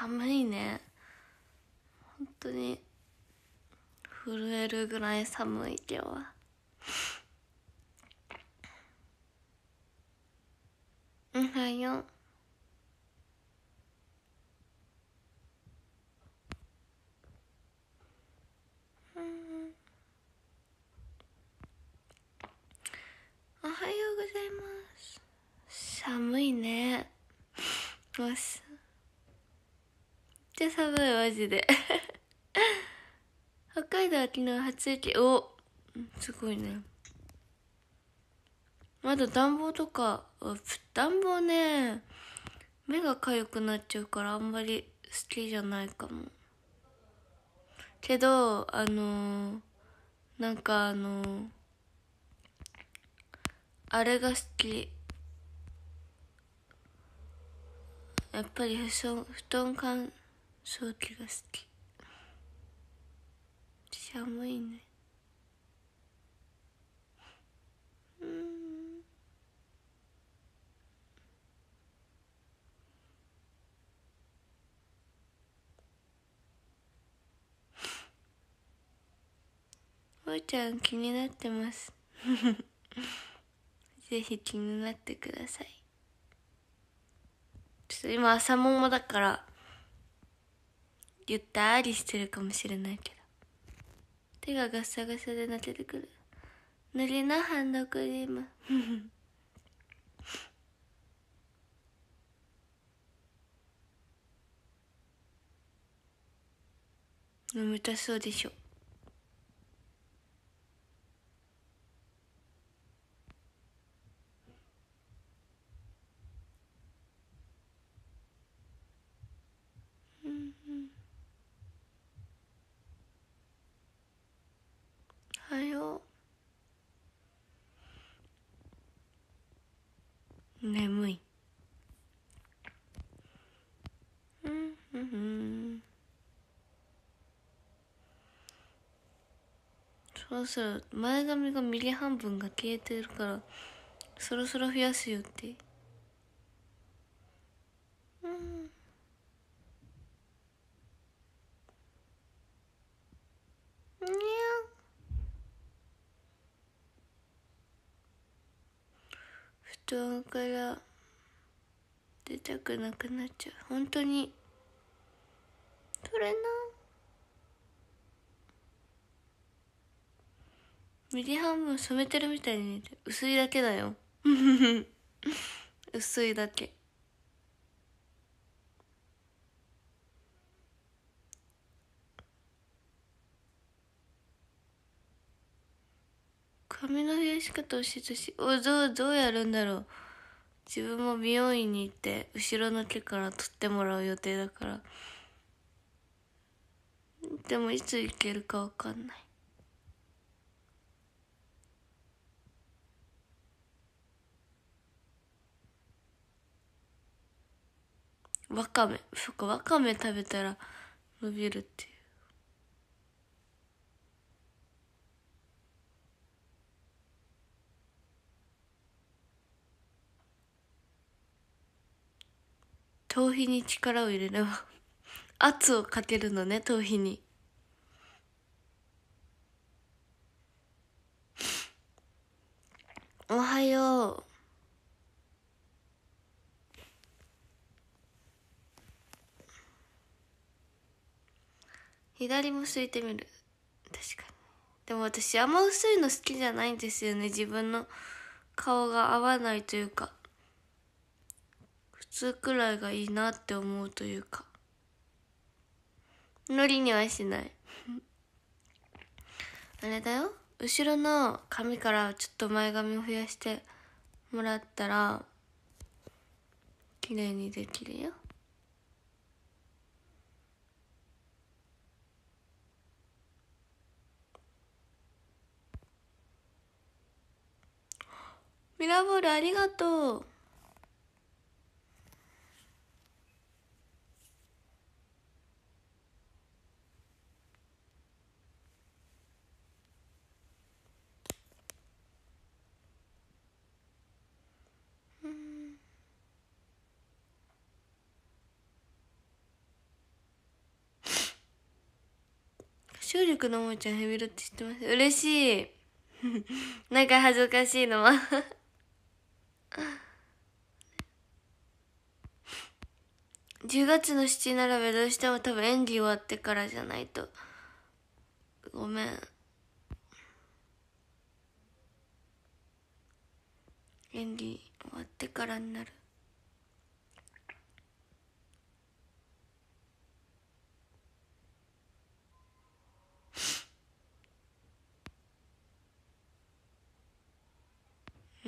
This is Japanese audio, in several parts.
寒いね本当に震えるぐらい寒い今日はおはようおはようございます寒いねよしちゃ寒い、マジで。北海道は昨日初雪。おすごいね。まだ暖房とか、暖房ね、目が痒くなっちゃうからあんまり好きじゃないかも。けど、あのー、なんかあのー、あれが好き。やっぱり布団布団かん将棋が好き寒いねうんおーちゃん気になってます ぜひ気になってくださいちょっと今朝ももだからゆったりしてるかもしれないけど手がガサガサで泣けてくる塗りなハンドクリーム飲み たそうでしょ眠いうんうんうんそう前髪が右半分が消えてるからそろそろ増やすよって布団から出たくなくなっちゃう本当に取れな右半分染めてるみたいに薄いだけだよ 薄いだけ髪の増やし方を教えてしおどう、どうやるんだろう。自分も美容院に行って、後ろの毛から取ってもらう予定だから。でも、いつ行けるかわかんない。わかめ。そっか、わかめ食べたら伸びるっていう。頭皮に力を入れれば圧をかけるのね頭皮におはよう左もすいてみる確かにでも私あんま薄いの好きじゃないんですよね自分の顔が合わないというか通くらいがいいなって思うというかノリにはしない あれだよ後ろの髪からちょっと前髪を増やしてもらったら綺麗にできるよミラーボールありがとう小力のもちゃんヘビロって知ってます嬉しい なんか恥ずかしいのは10月の七並べどうしても多分演技終わってからじゃないとごめん演技終わってからになる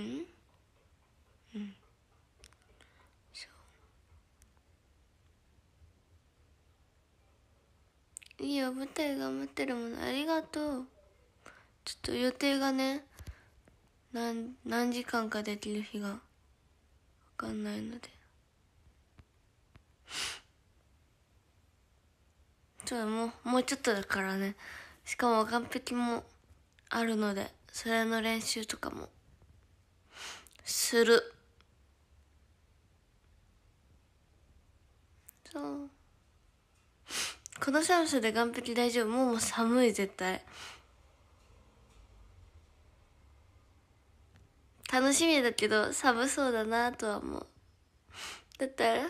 うんうんそういいよ舞台頑張ってるものありがとうちょっと予定がね何何時間かできる日が分かんないのでそうもうもうちょっとだからねしかも完璧もあるのでそれの練習とかもするそうこの寒さで岸壁大丈夫もう寒い絶対楽しみだけど寒そうだなとは思うだったら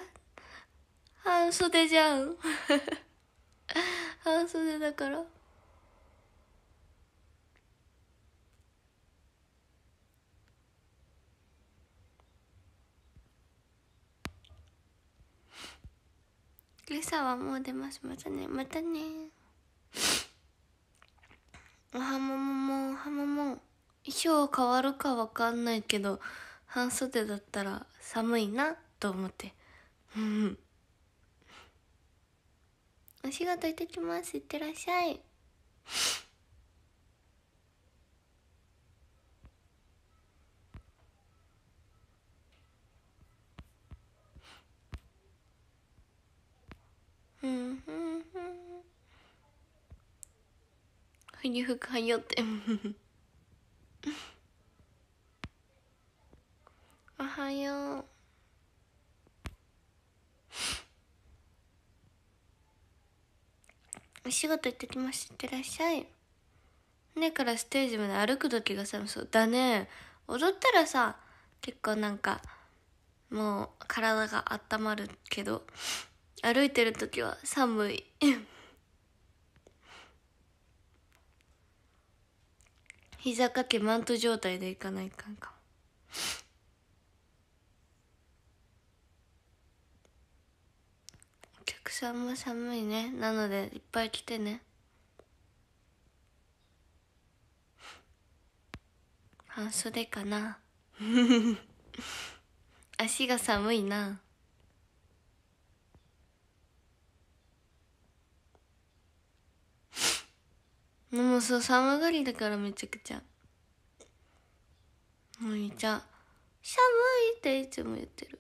半袖じゃん 半袖だから。リサはもう出ますまたねまたねおはもももおはもも衣装変わるかわかんないけど半袖だったら寒いなと思ってうんお仕事行ってきますいってらっしゃいふにふくはよって おはようお仕事行ってきましいってらっしゃいねからステージまで歩く時がさそうだね踊ったらさ結構なんかもう体が温まるけど歩いてる時は寒い 膝掛けマント状態で行かないかんかお客さんも寒いねなのでいっぱい来てね半袖かな 足が寒いなもうそう寒がりだからめちゃくちゃもみちゃん寒いっていつも言ってる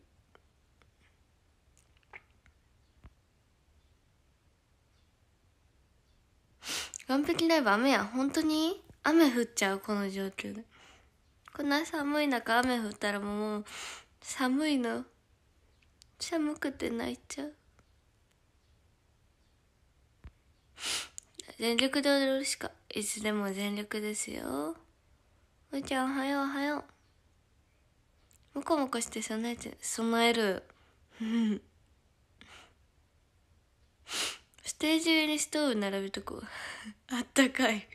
完璧ライブ雨や本当に雨降っちゃうこの状況でこんな寒い中雨降ったらもう寒いの寒くて泣いちゃう全力で踊るしか、いつでも全力ですよ。うーちゃん、おはよう、おはよう。もこもこして備えて、備える。ステージ上にストーブ並べとこう。あったかい。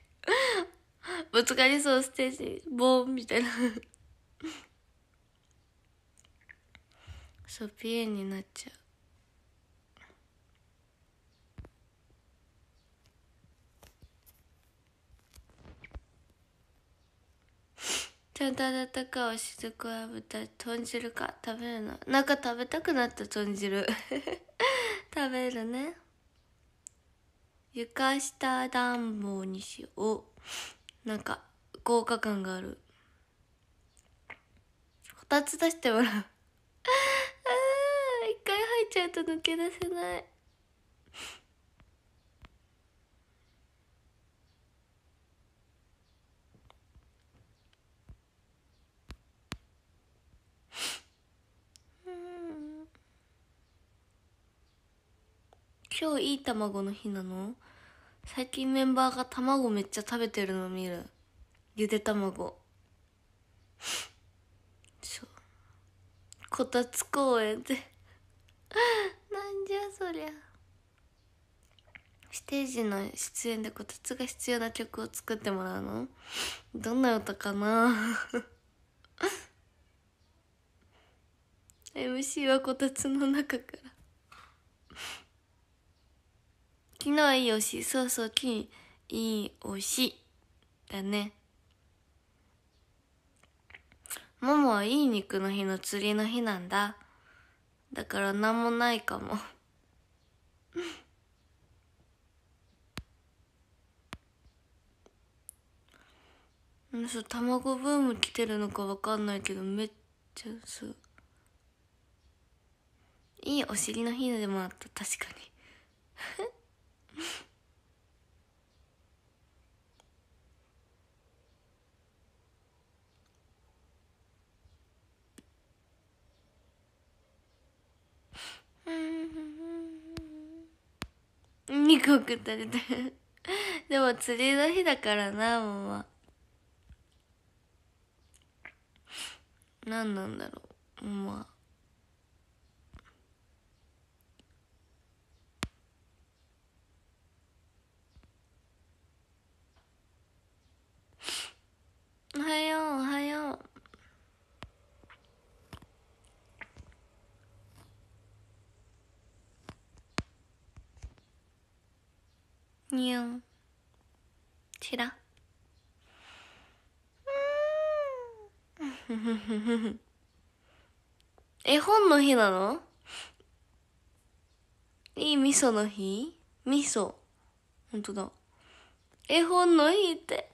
ぶつかりそう、ステージボーンみたいな。そう、ピエになっちゃう。ちゃんと洗ったかをくは豚、豚汁か。食べるの。なんか食べたくなった豚汁。食べるね。床下暖房にしよう。なんか、豪華感がある。こたつ出してもらう。一回入っちゃうと抜け出せない。今日いい卵の日なの最近メンバーが卵めっちゃ食べてるの見る。ゆで卵。そう。こたつ公園でなんじゃそりゃ。ステージの出演でこたつが必要な曲を作ってもらうのどんな歌かな MC はこたつの中から気のいいし、そうそう、きいいおし。だね。ももはいい肉の日の釣りの日なんだ。だから何もないかも。そう、卵ブーム来てるのかわかんないけど、めっちゃ、そう。いいお尻の日でもあった、確かに。肉送ったりてでも釣りの日だからなん。マ何なんだろうマんにゅんちらうん絵本の日なのいい味噌の日味噌本当だ絵本の日って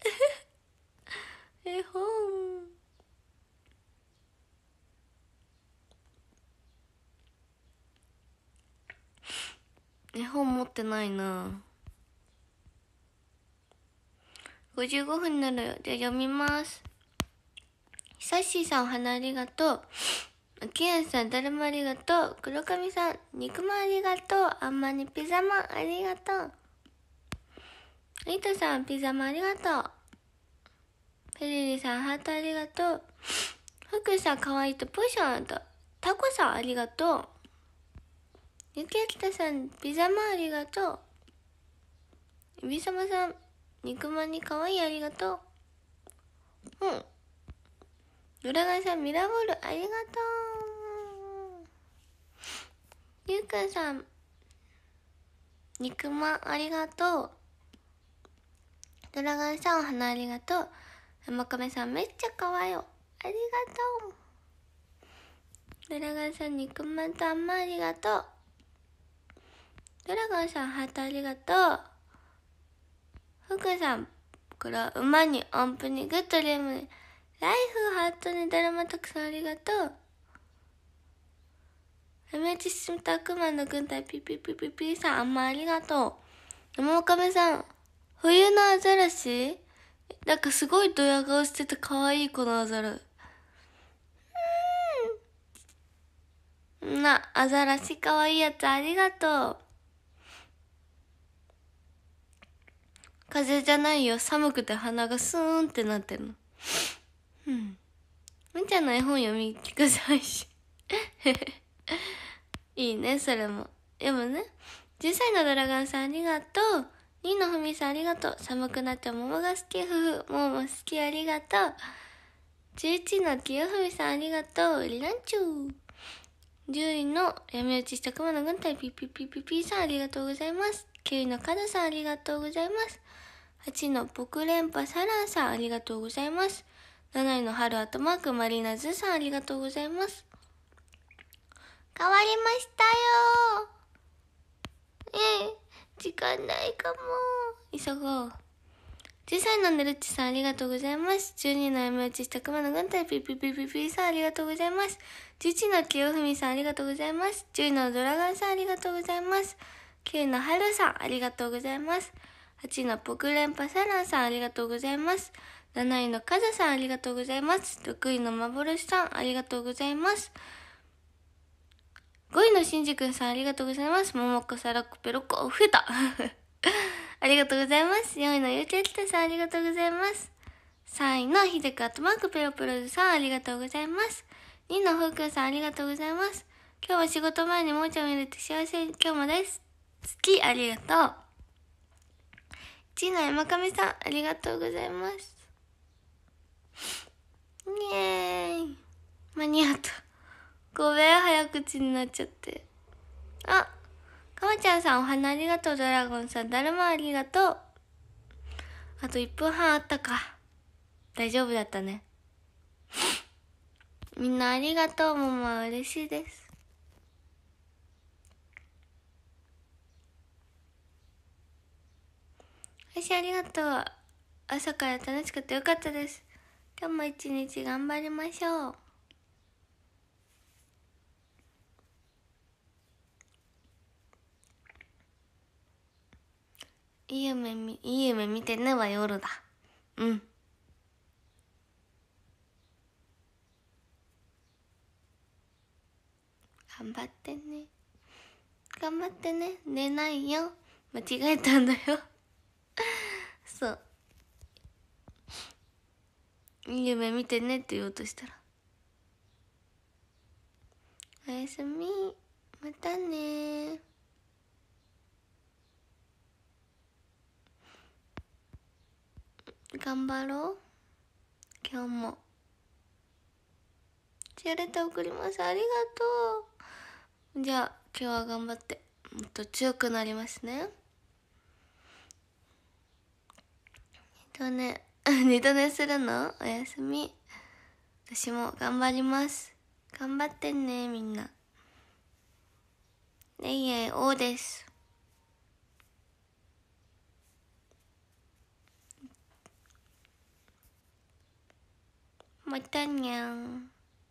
絵本絵本持ってないな55分になるよ。じゃあ読みます。さしーさんお花ありがとう。きやさんだるまありがとう。黒髪さん肉まんありがとう。あんまにピザまんありがとう。いとさんピザまんありがとう。ペリリさんハートありがとう。ふくさんかわいいとポーションと。タコさんありがとう。ゆきやきたさんピザまんありがとう。いびさまさん肉まんに可愛いありがとう。うん。占いさん、ミラボールありがとう。ゆうくんさん、肉まんありがとう。ドラガンさん、お花ありがとう。山亀さん、めっちゃ可愛いよ。ありがとう。ドラガンさん、肉まんとあんまありがとう。ドラガンさん、ハートありがとう。福さん、これは馬に音符にグッドリームに、ライフハートにドラマたくさんありがとう。アメチシムタクマンの軍隊ピピピピピさんあんまありがとう。山岡部さん、冬のアザラシなんかすごいドヤ顔してて可愛いこのアザラ。うん。な、アザラシ可愛いやつありがとう。風邪じゃないよ。寒くて鼻がスーンってなってるの。うん。むちゃんの絵本読み聞かせ配信。いいね、それも。でもね、10歳のドラガンさんありがとう。ニのふみさんありがとう。寒くなっちゃう桃が好き、ふふ。もも好きありがとう。11のきよふみさんありがとう。リランチュー。10位の闇落ちした熊の軍隊ピピピピピさんありがとうございます。9位のカドさんありがとうございます。8位の僕連覇サランさんありがとうございます。7位の春アトマークマリナズさんありがとうございます。変わりましたよえ時間ないかも。急ごう。10いのねるちさんありがとうございます。12のやめ落ちした熊の軍隊ピピピピピさんありがとうございます。11の清文さんありがとうございます。10のドラガンさんありがとうございます。9の春さんありがとうございます。8位のポクレンパサランさん、ありがとうございます。7位のカザさん、ありがとうございます。6位の幻さん、ありがとうございます。5位のシンジくんさん、ありがとうございます。ももこさらこペロコ、増えた ありがとうございます。4位のゆちゃきたさん、ありがとうございます。3位のひでくとマークペロプロズさん、ありがとうございます。2位のふうくんさん、ありがとうございます。今日は仕事前にもうちゃんを入れて幸せ、今日もです。好き、ありがとう。ちーの山神さん、ありがとうございます。イエーイ。間に合った。ごめん、早口になっちゃって。あ、かまちゃんさん、お花ありがとう。ドラゴンさん、だるまありがとう。あと1分半あったか。大丈夫だったね。みんなありがとう、ママ。嬉しいです。配信ありがとう。朝から楽しくてよかったです。今日も一日頑張りましょう。いい夢み、いい夢見てねは夜だ。うん。頑張ってね。頑張ってね。寝ないよ。間違えたんだよ。そう夢見てねって言おうとしたら「おやすみまたね頑張ろう今日も」シェレタ送りますありがとうじゃあ今日は頑張ってもっと強くなりますね今日ね、二度寝するのおやすみ。私も頑張ります。頑張ってね、みんな。ねえ、おうです。またにゃん。